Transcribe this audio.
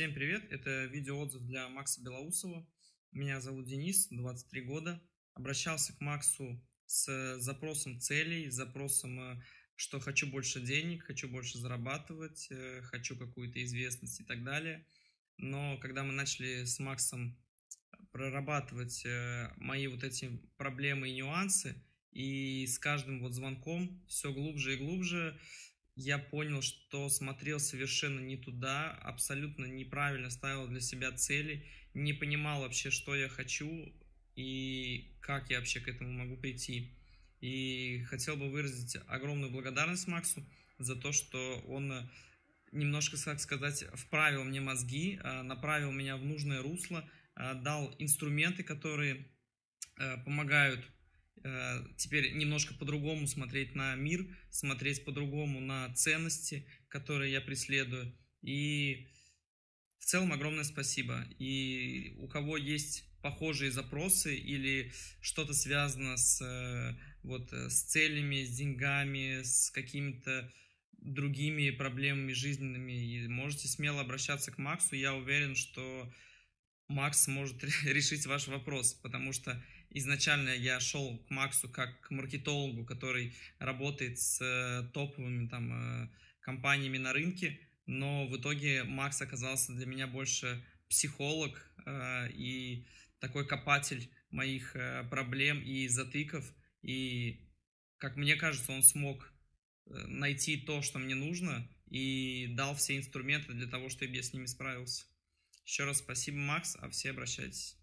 Всем привет! Это видеоотзыв для Макса Белоусова. Меня зовут Денис, 23 года. Обращался к Максу с запросом целей, с запросом, э, что хочу больше денег, хочу больше зарабатывать, э, хочу какую-то известность и так далее. Но когда мы начали с Максом прорабатывать э, мои вот эти проблемы и нюансы, и с каждым вот звонком все глубже и глубже я понял, что смотрел совершенно не туда, абсолютно неправильно ставил для себя цели, не понимал вообще, что я хочу и как я вообще к этому могу прийти. И хотел бы выразить огромную благодарность Максу за то, что он э, немножко, как сказать, вправил мне мозги, э, направил меня в нужное русло, э, дал инструменты, которые помогают Э, теперь немножко по-другому смотреть на мир, смотреть по-другому на ценности, которые я преследую. И в целом огромное спасибо. И у кого есть похожие запросы или что-то связано с, э, вот, э, с целями, с деньгами, с какими-то другими проблемами жизненными, можете смело обращаться к Максу. Я уверен, что Макс может решить ваш вопрос, потому что изначально я шел к Максу как к маркетологу, который работает с э, топовыми там э, компаниями на рынке, но в итоге Макс оказался для меня больше психолог э, и такой копатель моих проблем и затыков, и, как мне кажется, он смог найти то, что мне нужно, и дал все инструменты для того, чтобы я с ними справился. Еще раз спасибо, Макс, а все обращайтесь.